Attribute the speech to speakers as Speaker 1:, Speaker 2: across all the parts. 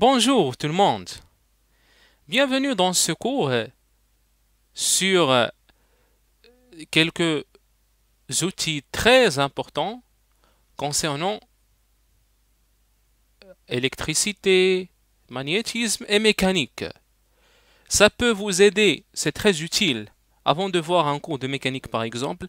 Speaker 1: Bonjour tout le monde. Bienvenue dans ce cours euh, sur euh, quelques outils très importants concernant euh, électricité, magnétisme et mécanique. Ça peut vous aider, c'est très utile. Avant de voir un cours de mécanique par exemple,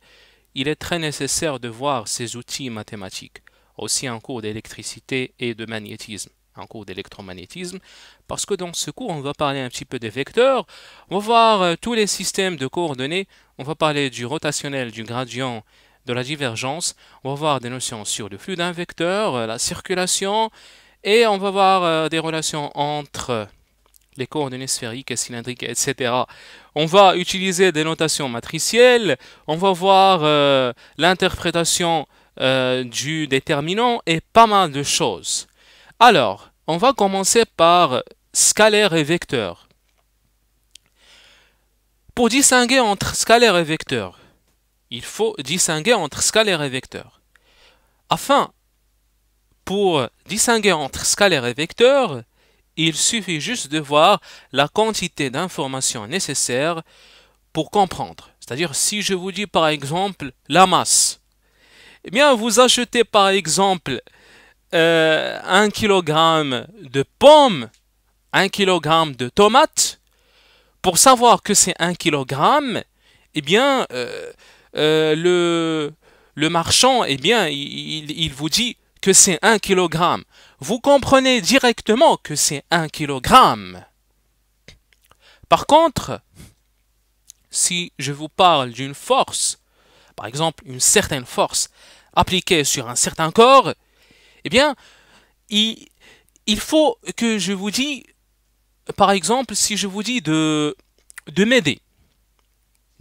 Speaker 1: il est très nécessaire de voir ces outils mathématiques, aussi un cours d'électricité et de magnétisme un cours d'électromagnétisme, parce que dans ce cours, on va parler un petit peu des vecteurs, on va voir euh, tous les systèmes de coordonnées, on va parler du rotationnel, du gradient, de la divergence, on va voir des notions sur le flux d'un vecteur, euh, la circulation, et on va voir euh, des relations entre les coordonnées sphériques et cylindriques, etc. On va utiliser des notations matricielles, on va voir l'interprétation du déterminant et pas mal de choses. Alors, on va commencer par scalaire et vecteur. Pour distinguer entre scalaire et vecteur, il faut distinguer entre scalaire et vecteur. Afin, pour distinguer entre scalaire et vecteur, il suffit juste de voir la quantité d'informations nécessaires pour comprendre. C'est-à-dire, si je vous dis par exemple la masse, eh bien vous achetez par exemple euh, un 1 kg de pommes, un kg de tomates, pour savoir que c'est un kg, eh bien, euh, euh, le, marchand, eh bien, il, vous dit que c'est un kg. Vous comprenez directement que c'est un kg. Par contre, si je vous parle d'une force, par exemple une certaine force appliquée sur un certain corps, eh bien, il, faut que je vous dise, par exemple, si je vous dis de, de m'aider,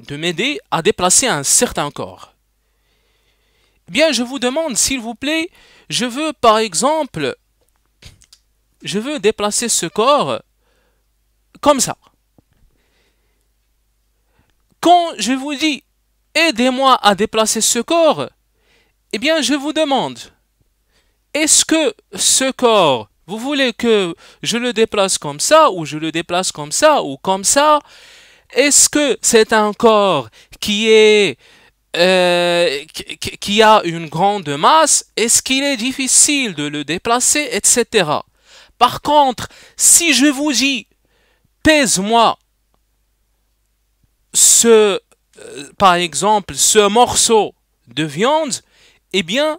Speaker 1: de m'aider à déplacer un certain corps. Eh bien, je vous demande, s'il vous plaît, je veux, par exemple, je veux déplacer ce corps comme ça. Quand je vous dis aidez-moi à déplacer ce corps, eh bien, je vous demande est-ce que ce corps, vous voulez que je le déplace comme ça, ou je le déplace comme ça, ou comme ça Est-ce que c'est un corps qui est... Euh, qui a une grande masse, est-ce qu'il est difficile de le déplacer, etc. Par contre, si je vous dis, pèse-moi ce, euh, par exemple, ce morceau de viande, eh bien,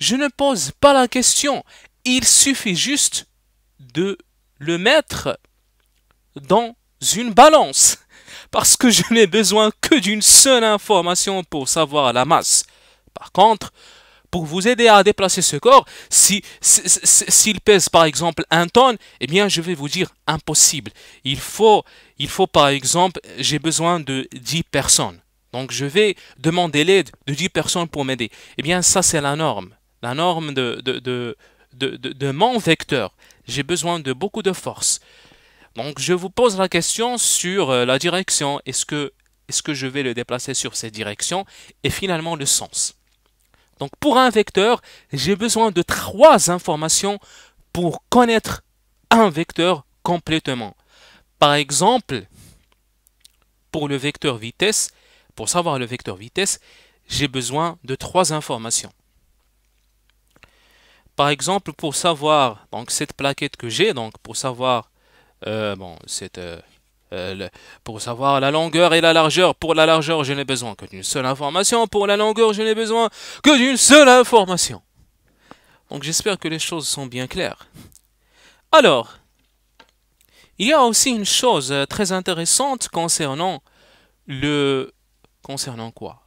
Speaker 1: je ne pose pas la question. Il suffit juste de le mettre dans une balance. Parce que je n'ai besoin que d'une seule information pour savoir la masse. Par contre, pour vous aider à déplacer ce corps, s'il si, s'il pèse par exemple un tonne, eh bien je vais vous dire impossible. Il faut, il faut par exemple, j'ai besoin de 10 personnes. Donc je vais demander l'aide de 10 personnes pour m'aider. Eh bien ça c'est la norme la norme de, de, mon vecteur. J'ai besoin de beaucoup de force. Donc je vous pose la question sur euh, la direction. Est-ce que, est que je vais le déplacer sur cette direction Et finalement le sens. Donc pour un vecteur, j'ai besoin de trois informations pour connaître un vecteur complètement. Par exemple, pour le vecteur vitesse, pour savoir le vecteur vitesse, j'ai besoin de trois informations. Par exemple, pour savoir, donc cette plaquette que j'ai, donc pour savoir, euh, bon, cette, euh, euh, pour savoir la longueur et la largeur, pour la largeur, je n'ai besoin que d'une seule information, pour la longueur, je n'ai besoin que d'une seule information. Donc j'espère que les choses sont bien claires. Alors, il y a aussi une chose très intéressante concernant le... Concernant quoi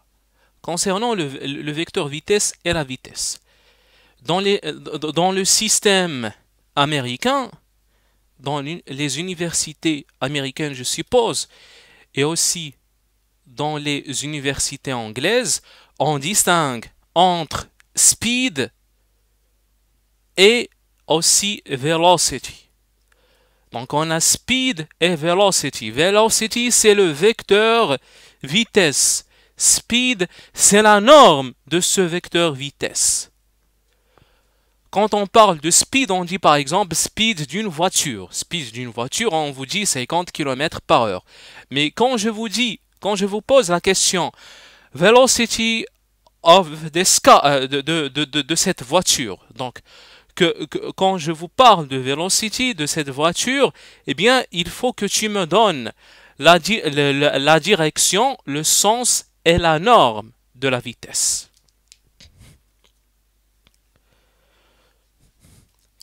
Speaker 1: Concernant le, vecteur vitesse et la vitesse. Euh, dans, le système américain, dans les universités américaines, je suppose, et aussi dans les universités anglaises, on distingue entre speed et aussi velocity. Donc on a speed et velocity. Velocity, c'est le vecteur vitesse. Speed, c'est la norme de ce vecteur vitesse. Quand on parle de speed, on dit par exemple speed d'une voiture. Speed d'une voiture, on vous dit 50 km par heure. Mais quand je vous dis, quand je vous pose la question velocity of this car, euh, de, cette voiture, donc que, quand je vous parle de velocity de cette voiture, eh bien il faut que tu me donnes la direction, le sens et la norme de la vitesse.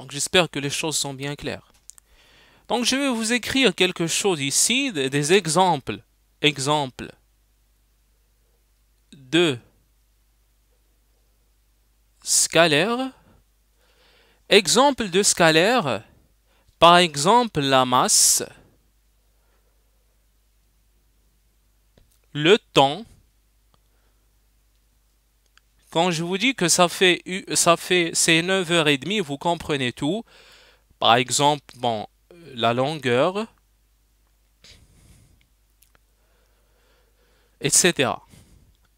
Speaker 1: Donc j'espère que les choses sont bien claires. Donc je vais vous écrire quelque chose ici, des exemples. Exemple de scalaire. Exemple de scalaire, par exemple la masse, le temps, quand je vous dis que ça fait, ça fait c'est 9h30, vous comprenez tout. Par exemple, bon, la longueur, etc.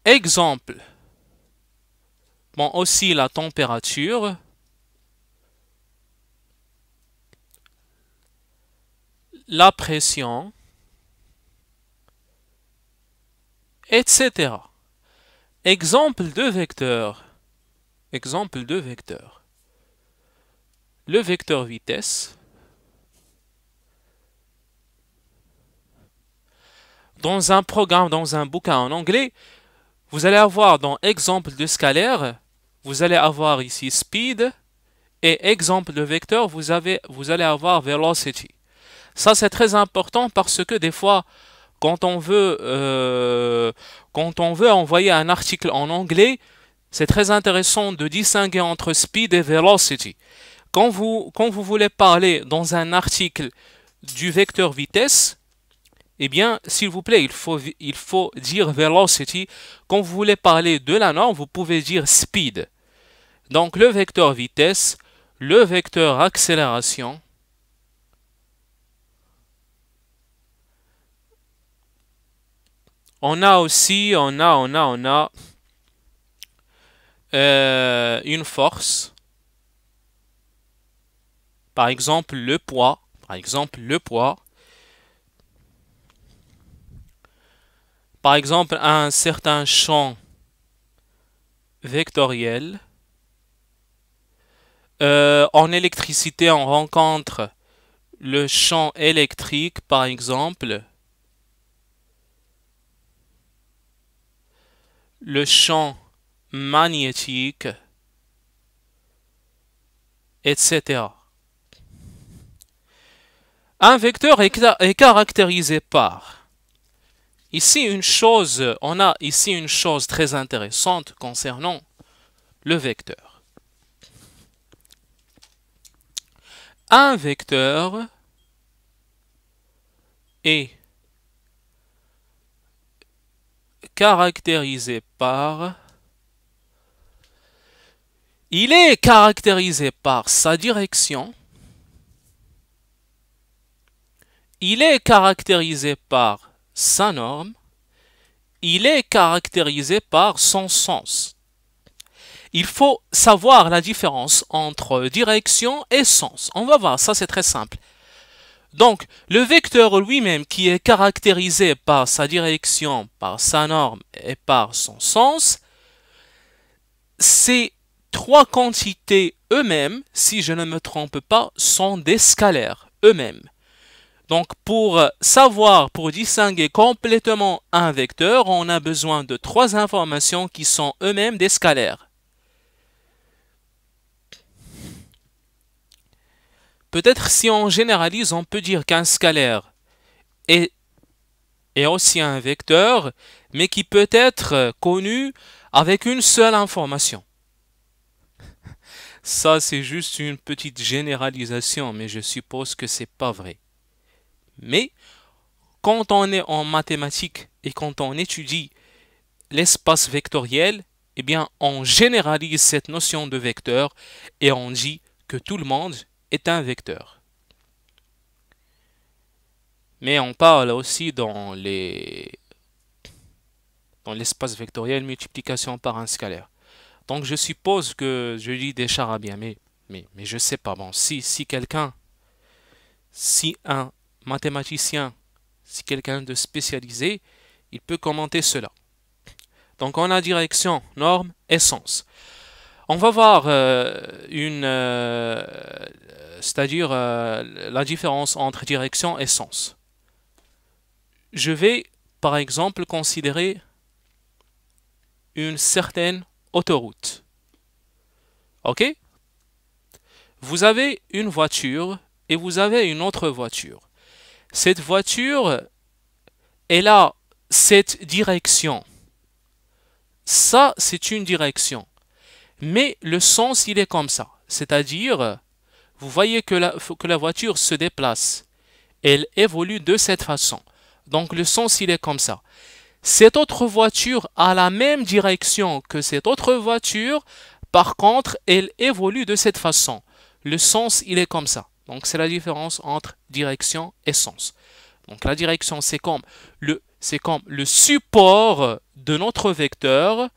Speaker 1: Exemple. Bon, aussi la température. La pression. Etc. Exemple de vecteur. Exemple de vecteur. Le vecteur vitesse dans un programme, dans un bouquin en anglais, vous allez avoir dans exemple de scalaire, vous allez avoir ici speed, et exemple de vecteur, vous, avez, vous allez avoir velocity. Ça, c'est très important parce que des fois, quand on veut, euh, quand on veut envoyer un article en anglais, c'est très intéressant de distinguer entre speed et velocity. Quand vous, quand vous voulez parler dans un article du vecteur vitesse, eh bien, s'il vous plaît, il faut, il faut dire velocity. Quand vous voulez parler de la norme, vous pouvez dire speed. Donc, le vecteur vitesse, le vecteur accélération, On a aussi, on a, on a, on a euh, une force. Par exemple, le poids. Par exemple, le poids. Par exemple, un certain champ vectoriel. Euh, en électricité, on rencontre le champ électrique, par exemple. le champ magnétique, etc. Un vecteur est, caractérisé par. Ici une chose, on a ici une chose très intéressante concernant le vecteur. Un vecteur est par... Il est caractérisé par sa direction. Il est caractérisé par sa norme. Il est caractérisé par son sens. Il faut savoir la différence entre direction et sens. On va voir, ça c'est très simple. Donc, le vecteur lui-même qui est caractérisé par sa direction, par sa norme et par son sens, ces trois quantités eux-mêmes, si je ne me trompe pas, sont des scalaires eux-mêmes. Donc pour savoir, pour distinguer complètement un vecteur, on a besoin de trois informations qui sont eux-mêmes des scalaires. Peut-être si on généralise, on peut dire qu'un scalaire est, aussi un vecteur, mais qui peut être connu avec une seule information. Ça, c'est juste une petite généralisation, mais je suppose que c'est pas vrai. Mais quand on est en mathématiques et quand on étudie l'espace vectoriel, eh bien, on généralise cette notion de vecteur et on dit que tout le monde est un vecteur. Mais on parle aussi dans les dans l'espace vectoriel multiplication par un scalaire. Donc je suppose que je dis des charabia, mais, mais, mais je sais pas. Bon, si, si quelqu'un, si un mathématicien, si quelqu'un de spécialisé, il peut commenter cela. Donc on a direction, norme, essence. On va voir euh, une, euh, c'est-à-dire euh, la différence entre direction et sens. Je vais, par exemple, considérer une certaine autoroute. Ok Vous avez une voiture et vous avez une autre voiture. Cette voiture, elle a cette direction. Ça, c'est une direction. Mais le sens, il est comme ça. C'est-à-dire, vous voyez que la, voiture se déplace. Elle évolue de cette façon. Donc le sens, il est comme ça. Cette autre voiture a la même direction que cette autre voiture. Par contre, elle évolue de cette façon. Le sens, il est comme ça. Donc c'est la différence entre direction et sens. Donc la direction, c'est comme le, c'est comme le support de notre vecteur.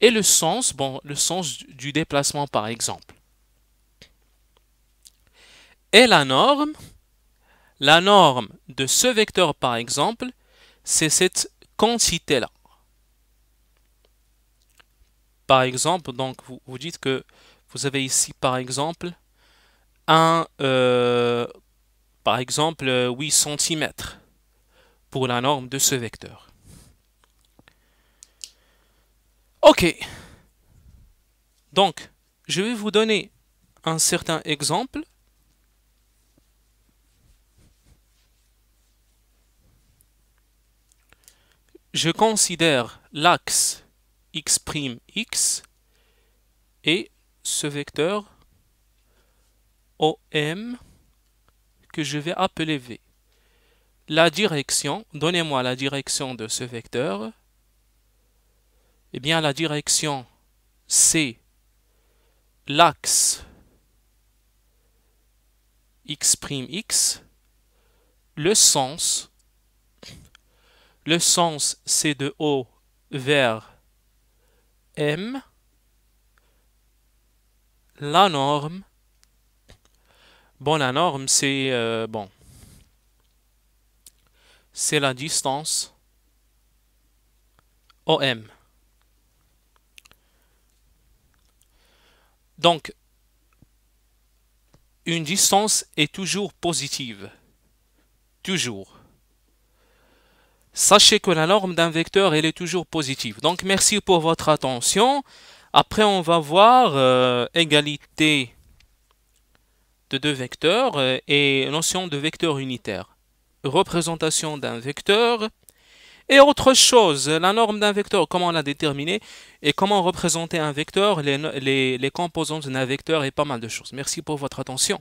Speaker 1: Et le sens, bon, le sens du déplacement par exemple. Et la norme, la norme de ce vecteur par exemple, c'est cette quantité-là. Par exemple, donc vous, dites que vous avez ici par exemple un, euh, par exemple 8 euh, cm pour la norme de ce vecteur. Ok. Donc, je vais vous donner un certain exemple. Je considère l'axe x'(x) et ce vecteur OM que je vais appeler V. La direction, donnez-moi la direction de ce vecteur, eh bien la direction c'est l'axe x. le sens, le sens c'est de O vers M, la norme, bon la norme c'est, euh, bon, c'est la distance OM. Donc, une distance est toujours positive. Toujours. Sachez que la norme d'un vecteur, elle est toujours positive. Donc, merci pour votre attention. Après, on va voir euh, égalité de deux vecteurs euh, et notion de vecteur unitaire. Représentation d'un vecteur et autre chose, la norme d'un vecteur, comment la déterminer et comment représenter un vecteur, les, composantes d'un vecteur et pas mal de choses. Merci pour votre attention.